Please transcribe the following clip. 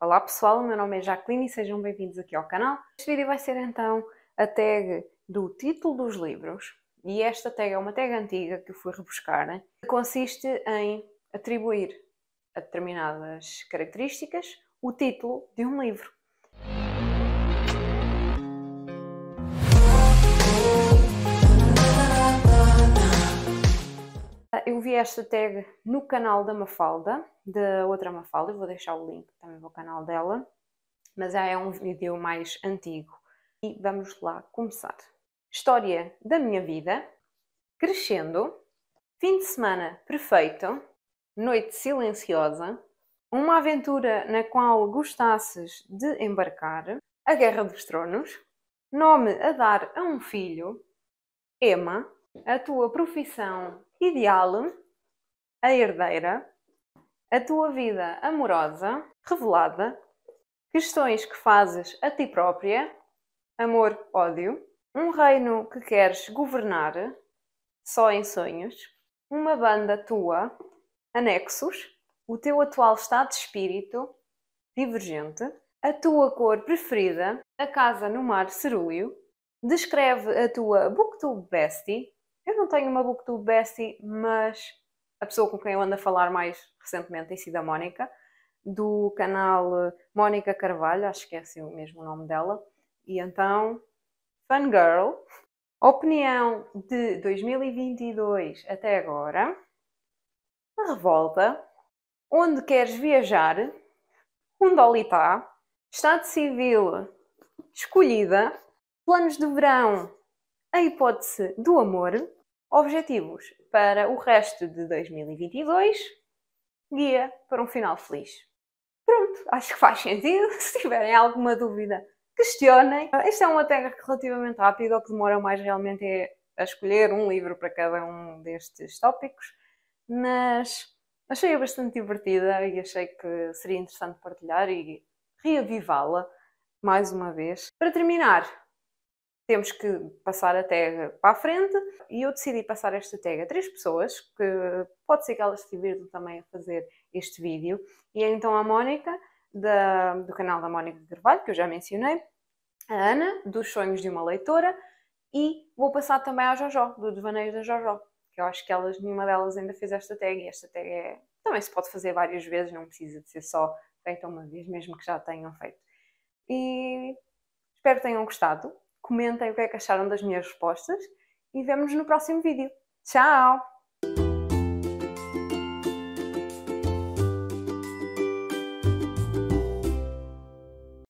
Olá pessoal, meu nome é Jacqueline e sejam bem-vindos aqui ao canal. Este vídeo vai ser então a tag do título dos livros e esta tag é uma tag antiga que eu fui rebuscar, né? que consiste em atribuir a determinadas características o título de um livro. eu vi esta tag no canal da Mafalda, da outra Mafalda, vou deixar o link também para o canal dela, mas é um vídeo mais antigo. E vamos lá começar. História da minha vida, crescendo, fim de semana perfeito, noite silenciosa, uma aventura na qual gostasses de embarcar, a Guerra dos Tronos, nome a dar a um filho, Emma, a tua profissão ideal, a herdeira, a tua vida amorosa, revelada, questões que fazes a ti própria, amor, ódio, um reino que queres governar, só em sonhos, uma banda tua, anexos, o teu atual estado de espírito, divergente, a tua cor preferida, a casa no mar cerúleo, descreve a tua booktube bestie, eu não tenho uma booktube Bessie, mas a pessoa com quem eu ando a falar mais recentemente tem sido a Mónica, do canal eh, Mónica Carvalho, acho que é assim o mesmo nome dela. E então, Fangirl, opinião de 2022 até agora, a revolta, onde queres viajar, onde ali está, estado civil escolhida, planos de verão, a hipótese do amor, Objetivos para o resto de 2022, guia para um final feliz. Pronto, acho que faz sentido. Se tiverem alguma dúvida, questionem. Esta é uma até relativamente rápida, o que demora mais realmente é a escolher um livro para cada um destes tópicos, mas achei a bastante divertida e achei que seria interessante partilhar e reavivá-la mais uma vez. Para terminar, temos que passar a tag para a frente e eu decidi passar esta tag a três pessoas, que pode ser que elas se divirtam também a fazer este vídeo. E é então a Mónica, da, do canal da Mónica Carvalho, que eu já mencionei, a Ana, dos Sonhos de uma Leitora, e vou passar também à Jojó, do Devaneio da Jojó, que eu acho que elas, nenhuma delas ainda fez esta tag, e esta tag é, também se pode fazer várias vezes, não precisa de ser só feita uma vez, mesmo que já tenham feito. E espero que tenham gostado comentem o que é que acharam das minhas respostas e vemos nos no próximo vídeo. Tchau!